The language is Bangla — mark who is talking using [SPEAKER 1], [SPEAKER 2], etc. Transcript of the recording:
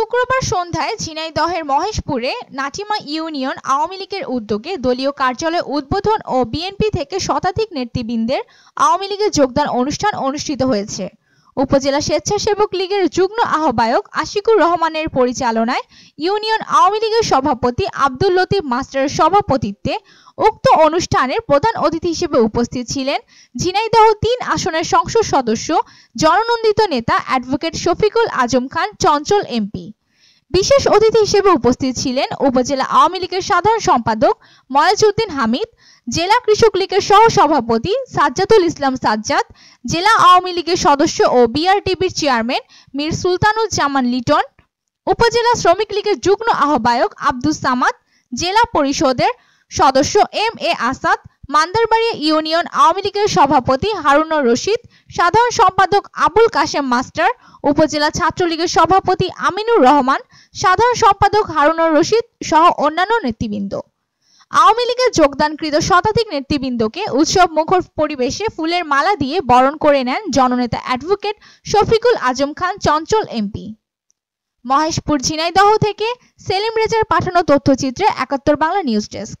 [SPEAKER 1] শুক্রবার সন্ধ্যায় ঝিনাইদহের মহেশপুরে নাটিমা ইউনিয়ন আওয়ামী লীগের উদ্যোগে দলীয় কার্যালয় উদ্বোধন ও বিএনপি থেকে শতাধিক নেতৃবৃন্দের আওয়ামী লীগে যোগদান অনুষ্ঠান অনুষ্ঠিত হয়েছে উপজেলা স্বেচ্ছাসেবক লীগের যুগ্ম আহ্বায়ক আশিকুর রহমানের পরিচালনায় ইউনিয়ন আওয়ামী লীগের সভাপতি আব্দুল লতিফ মাস্টারের সভাপতিত্বে উক্ত অনুষ্ঠানের প্রধান অতিথি হিসেবে উপস্থিত ছিলেন ঝিনাইদহ তিন আসনের সংসদ সদস্য জননন্দিত নেতা অ্যাডভোকেট শফিকুল আজম খান চঞ্চল এমপি বিশেষ অতিথি হিসেবে উপস্থিত ছিলেন উপজেলা আওয়ামী লীগের সাধারণ সম্পাদক ময়াজউদ্দিন হামিদ জেলা কৃষক লীগের সহ সভাপতি সাজ্জাতুল ইসলাম সাজ্জাদ জেলা আওয়ামী লীগের সদস্য ও বিআরটিবির চেয়ারম্যান মীর সুলতানুজ্জামান লিটন উপজেলা শ্রমিক লীগের যুগ্ম আহ্বায়ক আব্দুস সামাদ জেলা পরিষদের সদস্য M A Asad Mandarbaria union Awami লীগের সভাপতি হারুনুর রশিদ সাধারণ সম্পাদক আবুল কাশেম মাস্টার উপজেলা ছাত্রলীগের সভাপতি আমিনুর রহমান সাধারণ সম্পাদক হারুনুর রশিদ সহ অন্যান্য নেতৃবৃন্দ আওয়ামী লীগের যোগদানকৃত শতাধিক নেতৃবৃন্দকে উৎসব মুখর পরিবেশে ফুলের মালা দিয়ে বরণ করে নেন জননেতা অ্যাডভোকেট শফিকুল আজম খান চঞ্চল এমপি মহেশপুর ঝিনাইদহ থেকে সেলিম রেজার পাঠানো তথ্যচিত্রে একাত্তর বাংলা নিউজ ডেস্ক